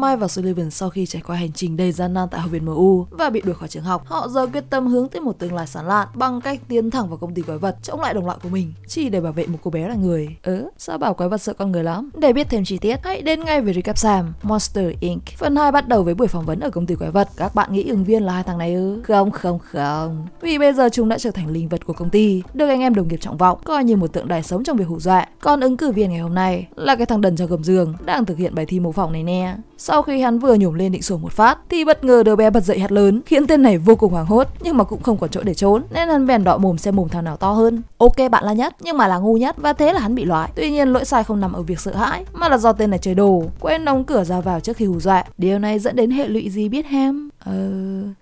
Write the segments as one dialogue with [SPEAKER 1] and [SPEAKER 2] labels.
[SPEAKER 1] Mai và Sullivan sau khi trải qua hành trình đầy gian nan tại học viện MU và bị đuổi khỏi trường học, họ giờ quyết tâm hướng tới một tương lai sáng lạn bằng cách tiến thẳng vào công ty quái vật chống lại đồng loại của mình chỉ để bảo vệ một cô bé là người. Ớ, ừ, sao bảo quái vật sợ con người lắm? Để biết thêm chi tiết, hãy đến ngay về recap Sam Monster Inc. Phần 2 bắt đầu với buổi phỏng vấn ở công ty quái vật. Các bạn nghĩ ứng viên là hai thằng này ư? Không, không, không. Vì bây giờ chúng đã trở thành linh vật của công ty, được anh em đồng nghiệp trọng vọng, coi như một tượng đài sống trong việc hù dọa. Còn ứng cử viên ngày hôm nay là cái thằng đần cho gầm giường đang thực hiện bài thi mô phỏng này nè. Sau khi hắn vừa nhổm lên định sổ một phát thì bất ngờ đứa bé bật dậy hét lớn, khiến tên này vô cùng hoảng hốt nhưng mà cũng không còn chỗ để trốn nên hắn bèn đọ mồm xem mồm thằng nào to hơn. Ok bạn là nhất nhưng mà là ngu nhất và thế là hắn bị loại. Tuy nhiên lỗi sai không nằm ở việc sợ hãi mà là do tên này chơi đồ, quên đóng cửa ra vào trước khi hù dọa. Điều này dẫn đến hệ lụy gì biết hem. Ờ,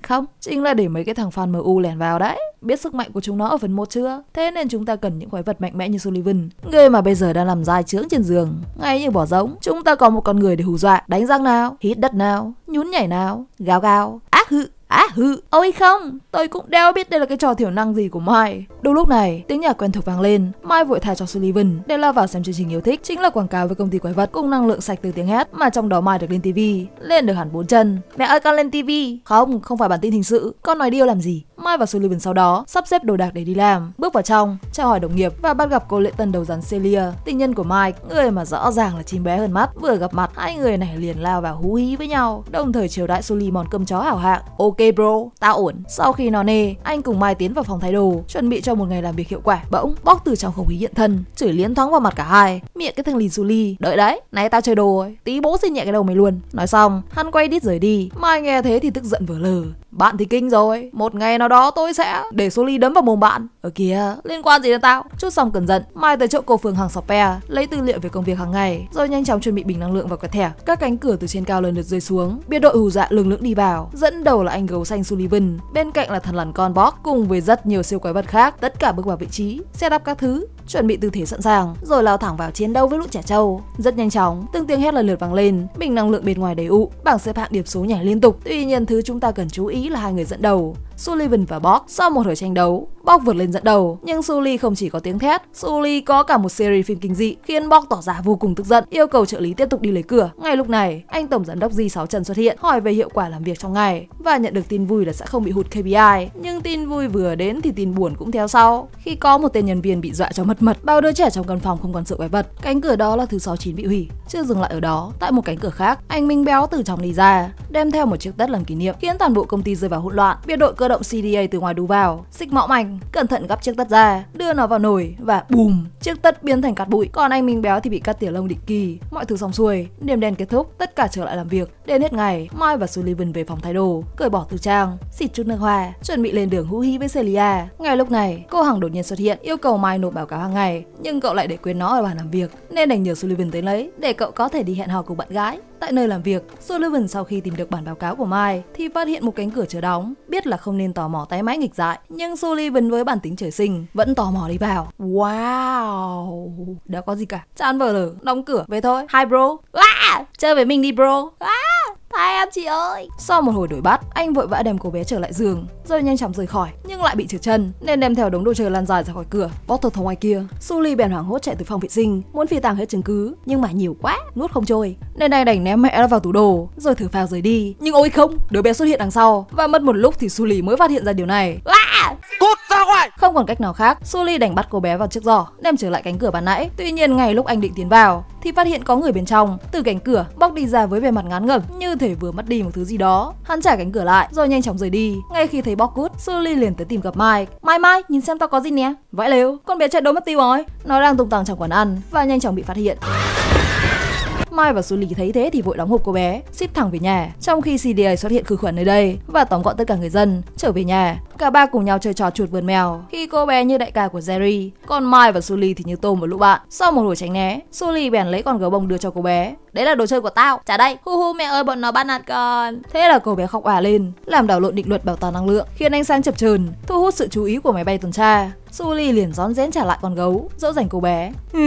[SPEAKER 1] không, chính là để mấy cái thằng fan MU lèn vào đấy. Biết sức mạnh của chúng nó ở phần 1 chưa? Thế nên chúng ta cần những quái vật mạnh mẽ như Sullivan, người mà bây giờ đang nằm dài trướng trên giường. Ngay như bỏ giống, chúng ta có một con người để hù dọa, đánh răng nào, hít đất nào, nhún nhảy nào, gào gào, ác hự à, hư, ôi không, tôi cũng đeo biết đây là cái trò thiểu năng gì của Mai. Đúng lúc này, tiếng nhạc quen thuộc vang lên, Mai vội thả cho Sullivan để lao vào xem chương trình yêu thích, chính là quảng cáo với công ty quái vật cùng năng lượng sạch từ tiếng hét mà trong đó Mai được lên TV, lên được hẳn bốn chân. Mẹ ơi con lên TV. Không, không phải bản tin hình sự, con nói điêu làm gì. Mai và Sullivan sau đó sắp xếp đồ đạc để đi làm, bước vào trong, chào hỏi đồng nghiệp và bắt gặp cô lễ tân đầu rắn Celia, tình nhân của Mike, người mà rõ ràng là chim bé hơn mắt. Vừa gặp mặt, hai người này liền lao vào hú hí với nhau, đồng thời chiều đãi Sully món cơm chó hảo hạng. Ok bro, tao ổn. Sau khi nó nê, anh cùng Mike tiến vào phòng thay đồ, chuẩn bị cho một ngày làm việc hiệu quả. Bỗng, bóc từ trong không khí hiện thân, chửi liến thoáng vào mặt cả hai. Miệng cái thằng lì Sully, đợi đấy, nay tao chơi đồ, ấy. tí bố xin nhẹ cái đầu mày luôn. Nói xong, hắn quay đít rời đi. Mai nghe thế thì tức giận vừa lờ. Bạn thì kinh rồi Một ngày nào đó tôi sẽ để số ly đấm vào mồm bạn Ở ờ kia liên quan gì đến tao Chút xong cẩn thận Mai tới chỗ cô phường hàng sọp pe Lấy tư liệu về công việc hàng ngày Rồi nhanh chóng chuẩn bị bình năng lượng và cái thẻ Các cánh cửa từ trên cao lần lượt rơi xuống Biệt đội hù dạ lừng lững đi vào Dẫn đầu là anh gấu xanh Sullivan Bên cạnh là thần lằn con Bok Cùng với rất nhiều siêu quái vật khác Tất cả bước vào vị trí Xe đắp các thứ chuẩn bị tư thế sẵn sàng, rồi lao thẳng vào chiến đấu với lũ trẻ trâu. Rất nhanh chóng, từng tiếng hét lần lượt vang lên, mình năng lượng bên ngoài đầy ụ, bảng xếp hạng điểm số nhảy liên tục. Tuy nhiên thứ chúng ta cần chú ý là hai người dẫn đầu, Sullivan và Borg. Sau một hồi tranh đấu, Borg vượt lên dẫn đầu, nhưng Sully không chỉ có tiếng thét, Sully có cả một series phim kinh dị khiến Borg tỏ ra vô cùng tức giận, yêu cầu trợ lý tiếp tục đi lấy cửa. Ngay lúc này, anh tổng giám đốc Di Sáu Trần xuất hiện, hỏi về hiệu quả làm việc trong ngày và nhận được tin vui là sẽ không bị hụt KPI. Nhưng tin vui vừa đến thì tin buồn cũng theo sau. Khi có một tên nhân viên bị dọa cho mất mật, bao đứa trẻ trong căn phòng không còn sự quái vật. Cánh cửa đó là thứ 69 bị hủy. Chưa dừng lại ở đó, tại một cánh cửa khác, anh Minh Béo từ trong đi ra, đem theo một chiếc tất làm kỷ niệm, khiến toàn bộ công ty rơi vào hỗn loạn. Biệt đội cơ động CDA từ ngoài đú vào, xích mõm anh, cẩn thận gắp chiếc tất ra, đưa nó vào nồi và bùm, chiếc tất biến thành cát bụi. Còn anh Minh Béo thì bị cắt tỉa lông định kỳ. Mọi thứ xong xuôi, đêm đen kết thúc, tất cả trở lại làm việc. Đến hết ngày, Mai và Sullivan về phòng thay đồ, cởi bỏ tư trang, xịt chút nước hoa, chuẩn bị lên đường hữu hí với Celia. Ngay lúc này, cô hàng đột nhiên xuất hiện, yêu cầu Mai nộp báo cáo hàng ngày, nhưng cậu lại để quên nó ở bàn làm việc, nên đành nhờ Sullivan tới lấy để cậu có thể đi hẹn hò cùng bạn gái. Tại nơi làm việc, Sullivan sau khi tìm được bản báo cáo của Mai thì phát hiện một cánh cửa chứa đóng, biết là không nên tò mò tay mãi nghịch dại, nhưng Sullivan với bản tính trời sinh vẫn tò mò đi vào. Wow, đã có gì cả. Chán vờ lở, đóng cửa, về thôi. Hi bro. À, chơi với mình đi bro. À hai em chị ơi Sau một hồi đuổi bắt, anh vội vã đem cô bé trở lại giường Rồi nhanh chóng rời khỏi Nhưng lại bị trượt chân nên đem theo đống đồ chơi lan dài ra khỏi cửa Bót thật thò ngoài kia Sully bèn hoảng hốt chạy từ phòng vệ sinh Muốn phi tàng hết chứng cứ Nhưng mà nhiều quá, nuốt không trôi Nên đành đành ném mẹ nó vào tủ đồ Rồi thử phao rời đi Nhưng ôi không, đứa bé xuất hiện đằng sau Và mất một lúc thì Sully mới phát hiện ra điều này Lá lại Không còn cách nào khác Sully đành bắt cô bé vào chiếc giỏ Đem trở lại cánh cửa ban nãy Tuy nhiên ngay lúc anh định tiến vào Thì phát hiện có người bên trong Từ cánh cửa Bóc đi ra với vẻ mặt ngán ngẩm Như thể vừa mất đi một thứ gì đó Hắn trả cánh cửa lại Rồi nhanh chóng rời đi Ngay khi thấy Bóc cút Sully liền tới tìm gặp Mike Mai Mai nhìn xem tao có gì nè Vãi lếu Con bé chạy đâu mất tiêu rồi Nó đang tung tăng trong quán ăn Và nhanh chóng bị phát hiện Mai và Sully thấy thế thì vội đóng hộp cô bé, ship thẳng về nhà, trong khi CDA xuất hiện khử khuẩn nơi đây và tóm gọn tất cả người dân trở về nhà. Cả ba cùng nhau chơi trò chuột vườn mèo, khi cô bé như đại ca của Jerry, còn Mai và Sully thì như tôm và lũ bạn. Sau một hồi tránh né, Sully bèn lấy con gấu bông đưa cho cô bé. Đấy là đồ chơi của tao, trả đây. Hu hu mẹ ơi bọn nó bắt nạt con. Thế là cô bé khóc ả à lên, làm đảo lộn định luật bảo toàn năng lượng, khiến ánh sáng chập chờn, thu hút sự chú ý của máy bay tuần tra. Suli liền rón rén trả lại con gấu, dỗ dành cô bé. Ừ.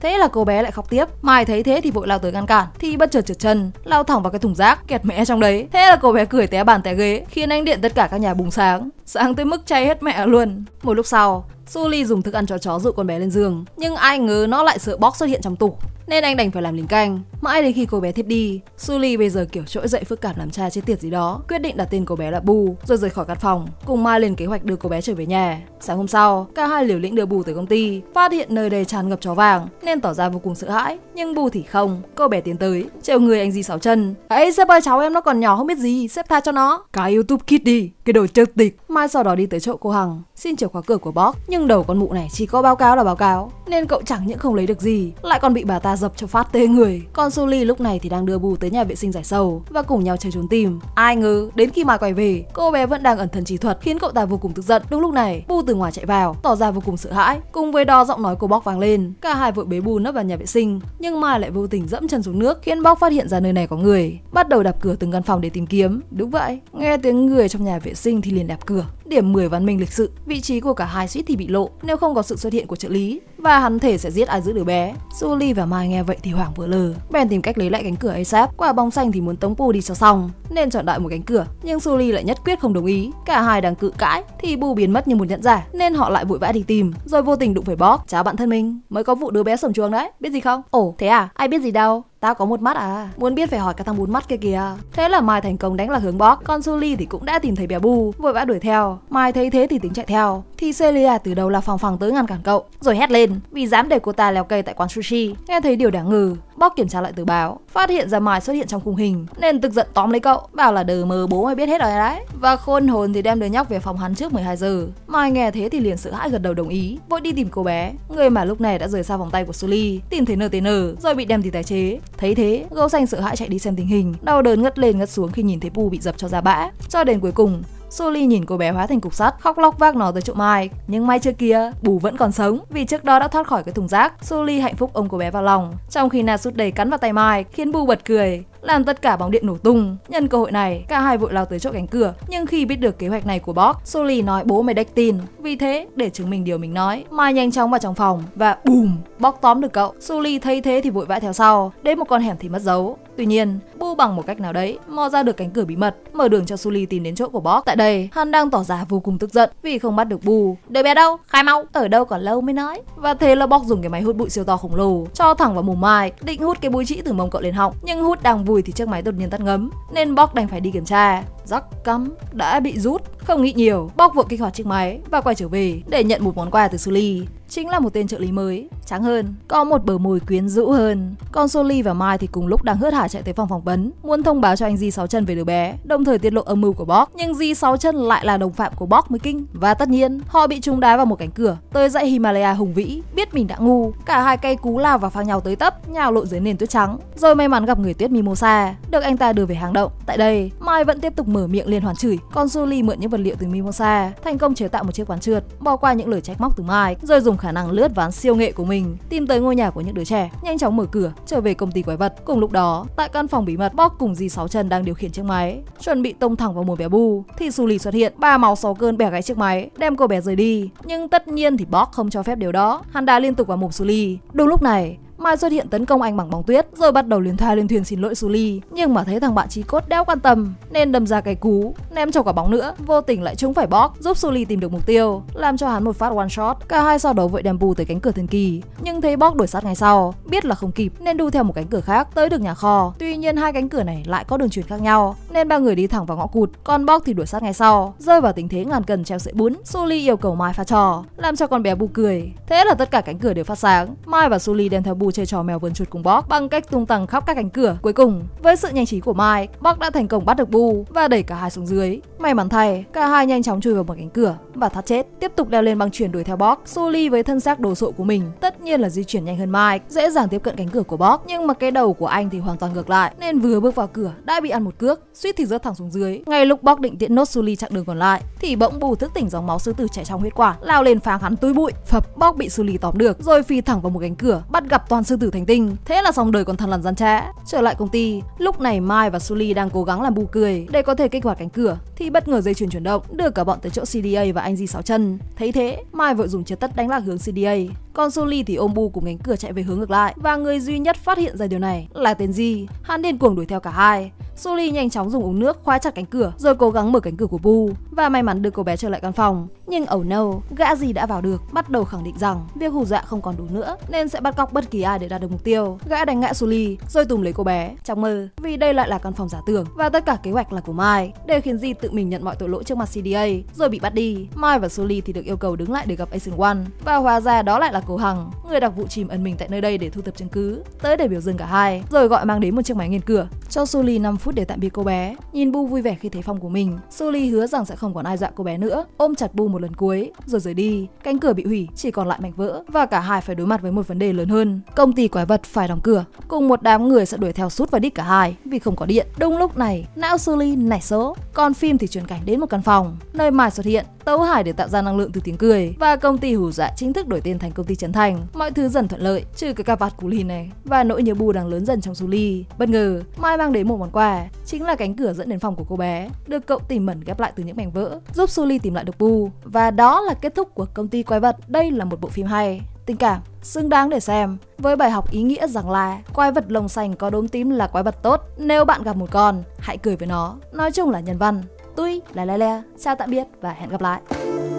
[SPEAKER 1] Thế là cô bé lại khóc tiếp. Mai thấy thế thì vội lao tới ngăn cản, thì bất chợt trượt chân, lao thẳng vào cái thùng rác, kẹt mẹ trong đấy. Thế là cô bé cười té bàn té ghế, khiến anh điện tất cả các nhà bùng sáng. Sáng tới mức cháy hết mẹ luôn. Một lúc sau, Suli dùng thức ăn cho chó dụ con bé lên giường, nhưng ai ngờ nó lại sợ bóc xuất hiện trong tủ, nên anh đành phải làm lính canh. Mãi đến khi cô bé thiếp đi, Sully bây giờ kiểu trỗi dậy phức cảm làm cha chết tiệt gì đó, quyết định đặt tên cô bé là Bu, rồi rời khỏi căn phòng, cùng Mai lên kế hoạch đưa cô bé trở về nhà. Sáng hôm sau, cả hai liều lĩnh đưa Bu tới công ty, phát hiện nơi đây tràn ngập chó vàng, nên tỏ ra vô cùng sợ hãi. Nhưng Bu thì không, cô bé tiến tới, trêu người anh gì sáu chân. Ấy sếp ơi cháu em nó còn nhỏ không biết gì, sếp tha cho nó. Cái YouTube Kid đi, cái đồ trêu tịch. Mai sau đó đi tới chỗ cô Hằng, xin chìa khóa cửa của Bob, nhưng đầu con mụ này chỉ có báo cáo là báo cáo, nên cậu chẳng những không lấy được gì, lại còn bị bà ta dập cho phát tê người. Còn còn Sully lúc này thì đang đưa Bu tới nhà vệ sinh giải sầu và cùng nhau chơi trốn tìm. Ai ngờ đến khi mà quay về, cô bé vẫn đang ẩn thần trí thuật khiến cậu ta vô cùng tức giận. Đúng lúc này, Bu từ ngoài chạy vào, tỏ ra vô cùng sợ hãi. Cùng với đó giọng nói của Bóc vang lên, cả hai vội bế Bu nấp vào nhà vệ sinh, nhưng mà lại vô tình dẫm chân xuống nước khiến Bóc phát hiện ra nơi này có người, bắt đầu đạp cửa từng căn phòng để tìm kiếm. Đúng vậy, nghe tiếng người trong nhà vệ sinh thì liền đạp cửa điểm 10 văn minh lịch sự. Vị trí của cả hai suýt thì bị lộ nếu không có sự xuất hiện của trợ lý và hắn thể sẽ giết ai giữ đứa bé. Julie và Mai nghe vậy thì hoảng vừa lờ. Ben tìm cách lấy lại cánh cửa ASAP. Quả bóng xanh thì muốn tống Bù đi cho xong nên chọn đại một cánh cửa, nhưng Julie lại nhất quyết không đồng ý. Cả hai đang cự cãi thì Bù biến mất như một nhận giả nên họ lại vội vã đi tìm, rồi vô tình đụng phải Bob, chào bạn thân mình mới có vụ đứa bé sầm chuông đấy, biết gì không? Ồ, thế à? Ai biết gì đâu? Tao có một mắt à Muốn biết phải hỏi cái thằng bốn mắt kia kìa Thế là Mai thành công đánh là hướng bóc Còn Sully thì cũng đã tìm thấy bé bu Vội vã đuổi theo Mai thấy thế thì tính chạy theo Thì Celia từ đầu là phòng phòng tới ngăn cản cậu Rồi hét lên Vì dám để cô ta leo cây tại quán sushi Nghe thấy điều đáng ngờ Bob kiểm tra lại tờ báo, phát hiện ra mài xuất hiện trong khung hình, nên tức giận tóm lấy cậu, bảo là đờ mờ bố mày biết hết rồi đấy. Và khôn hồn thì đem đứa nhóc về phòng hắn trước 12 giờ. Mai nghe thế thì liền sợ hãi gật đầu đồng ý, vội đi tìm cô bé, người mà lúc này đã rời xa vòng tay của Sully, tìm thấy NTN, rồi bị đem thì tái chế. Thấy thế, gấu xanh sợ hãi chạy đi xem tình hình, đau đớn ngất lên ngất xuống khi nhìn thấy Pu bị dập cho ra bã. Cho đến cuối cùng, Sully nhìn cô bé hóa thành cục sắt, khóc lóc vác nó tới chỗ Mai. Nhưng may chưa kia, Bù vẫn còn sống vì trước đó đã thoát khỏi cái thùng rác. Sully hạnh phúc ôm cô bé vào lòng, trong khi đầy cắn vào tay Mai khiến Bù bật cười làm tất cả bóng điện nổ tung. Nhân cơ hội này, cả hai vội lao tới chỗ cánh cửa, nhưng khi biết được kế hoạch này của Bob, Sully nói bố mày đách tin. Vì thế, để chứng minh điều mình nói, Mai nhanh chóng vào trong phòng và bùm, Bob tóm được cậu. Sully thấy thế thì vội vã theo sau, đến một con hẻm thì mất dấu. Tuy nhiên, Bu bằng một cách nào đấy mò ra được cánh cửa bí mật, mở đường cho Sully tìm đến chỗ của Bob. Tại đây, hắn đang tỏ ra vô cùng tức giận vì không bắt được Bu. Đợi bé đâu? Khai mau. Ở đâu còn lâu mới nói. Và thế là Bob dùng cái máy hút bụi siêu to khổng lồ cho thẳng vào mồm Mai, định hút cái bụi chỉ từ mông cậu lên họng, nhưng hút đang vui lùi thì chiếc máy đột nhiên tắt ngấm, nên Bok đành phải đi kiểm tra rắc cắm đã bị rút không nghĩ nhiều bóc vội kích hoạt chiếc máy và quay trở về để nhận một món quà từ suli chính là một tên trợ lý mới trắng hơn có một bờ môi quyến rũ hơn còn suli và Mai thì cùng lúc đang hớt hải chạy tới phòng phỏng vấn muốn thông báo cho anh Di sáu chân về đứa bé đồng thời tiết lộ âm mưu của Bóc nhưng Di sáu chân lại là đồng phạm của Bóc mới kinh và tất nhiên họ bị trúng đá vào một cánh cửa tới dãy Himalaya hùng vĩ biết mình đã ngu cả hai cây cú lao vào phang nhau tới tấp nhào lộn dưới nền tuyết trắng rồi may mắn gặp người tuyết mimosa được anh ta đưa về hang động tại đây Mai vẫn tiếp tục mở miệng liên hoàn chửi, còn Julie mượn những vật liệu từ Mimosa, thành công chế tạo một chiếc quán trượt, bỏ qua những lời trách móc từ Mike, rồi dùng khả năng lướt ván siêu nghệ của mình, tìm tới ngôi nhà của những đứa trẻ, nhanh chóng mở cửa, trở về công ty quái vật. Cùng lúc đó, tại căn phòng bí mật, Bob cùng dì sáu chân đang điều khiển chiếc máy, chuẩn bị tông thẳng vào mồm bé Bu, thì Julie xuất hiện, ba máu sáu cơn bẻ gãy chiếc máy, đem cô bé rời đi. Nhưng tất nhiên thì Bob không cho phép điều đó, hắn đã liên tục vào mồm Julie. Đúng lúc này, Mai xuất hiện tấn công anh bằng bóng tuyết, rồi bắt đầu liên thoa lên thuyền xin lỗi Suli. Nhưng mà thấy thằng bạn trí cốt đeo quan tâm, nên đâm ra cái cú, ném cho quả bóng nữa, vô tình lại trúng phải bóc, giúp Suli tìm được mục tiêu, làm cho hắn một phát one shot. Cả hai sau đó vội đem bù tới cánh cửa thần kỳ, nhưng thấy bóc đuổi sát ngay sau, biết là không kịp nên đu theo một cánh cửa khác tới được nhà kho. Tuy nhiên hai cánh cửa này lại có đường truyền khác nhau, nên ba người đi thẳng vào ngõ cụt, còn bóc thì đuổi sát ngay sau, rơi vào tình thế ngàn cần treo sợi bún. Suli yêu cầu Mai pha trò, làm cho con bé bu cười. Thế là tất cả cánh cửa đều phát sáng. Mai và Suli đem theo bù khu chơi trò mèo vườn chuột cùng Bok bằng cách tung tăng khắp các cánh cửa. Cuối cùng, với sự nhanh trí của Mai, Bok đã thành công bắt được Bù và đẩy cả hai xuống dưới. May mắn thay, cả hai nhanh chóng chui vào một cánh cửa và thoát chết. Tiếp tục leo lên băng chuyển đuổi theo Bok, Sully với thân xác đồ sộ của mình, tất nhiên là di chuyển nhanh hơn Mai dễ dàng tiếp cận cánh cửa của Bok, nhưng mà cái đầu của anh thì hoàn toàn ngược lại, nên vừa bước vào cửa đã bị ăn một cước, suýt thì rớt thẳng xuống dưới. Ngay lúc Bok định tiện nốt Sully chặng đường còn lại, thì bỗng bù thức tỉnh dòng máu sư tử chảy trong huyết quản, lao lên phá hắn túi bụi. Phập Bok bị Sully tóm được, rồi phi thẳng vào một cánh cửa, bắt gặp toàn toàn sư tử thành tinh thế là xong đời còn thằn lằn gian trá trở lại công ty lúc này mai và sully đang cố gắng làm bù cười để có thể kích hoạt cánh cửa thì bất ngờ dây chuyền chuyển động đưa cả bọn tới chỗ cda và anh di sáu chân thấy thế mai vội dùng chìa tất đánh lạc hướng cda còn Sully thì ôm bu cùng cánh cửa chạy về hướng ngược lại và người duy nhất phát hiện ra điều này là tên gì? Hắn điên cuồng đuổi theo cả hai. Sully nhanh chóng dùng ống nước khóa chặt cánh cửa rồi cố gắng mở cánh cửa của Bu và may mắn đưa cô bé trở lại căn phòng. Nhưng ẩu oh no, gã gì đã vào được, bắt đầu khẳng định rằng việc hù dọa không còn đủ nữa nên sẽ bắt cóc bất kỳ ai để đạt được mục tiêu. Gã đánh ngã Sully rồi tùm lấy cô bé trong mơ vì đây lại là căn phòng giả tưởng và tất cả kế hoạch là của Mai đều khiến Di tự mình nhận mọi tội lỗi trước mặt CDA rồi bị bắt đi. Mai và Sully thì được yêu cầu đứng lại để gặp Asian One và hóa ra đó lại là của Hằng Người đặc vụ chìm ẩn mình tại nơi đây để thu thập chứng cứ, tới để biểu dương cả hai, rồi gọi mang đến một chiếc máy nghiền cửa. Cho Sully 5 phút để tạm biệt cô bé. Nhìn Bu vui vẻ khi thấy phòng của mình, Sully hứa rằng sẽ không còn ai dọa cô bé nữa, ôm chặt Bu một lần cuối rồi rời đi. Cánh cửa bị hủy, chỉ còn lại mảnh vỡ và cả hai phải đối mặt với một vấn đề lớn hơn. Công ty quái vật phải đóng cửa, cùng một đám người sẽ đuổi theo sút và đít cả hai vì không có điện. Đúng lúc này, não Sully nảy số, còn phim thì chuyển cảnh đến một căn phòng, nơi Mai xuất hiện, tấu hải để tạo ra năng lượng từ tiếng cười và công ty hủ dạ chính thức đổi tên thành công ty Trấn Thành mọi thứ dần thuận lợi, trừ cái cà vạt cú lìn này và nỗi nhớ bù đang lớn dần trong Julie. Bất ngờ, Mai mang đến một món quà, chính là cánh cửa dẫn đến phòng của cô bé, được cậu tìm mẩn ghép lại từ những mảnh vỡ, giúp Julie tìm lại được bù. Và đó là kết thúc của công ty quái vật. Đây là một bộ phim hay, tình cảm, xứng đáng để xem với bài học ý nghĩa rằng là quái vật lồng xanh có đốm tím là quái vật tốt. Nếu bạn gặp một con, hãy cười với nó. Nói chung là nhân văn. Tuy là le le. Chào tạm biệt và hẹn gặp lại.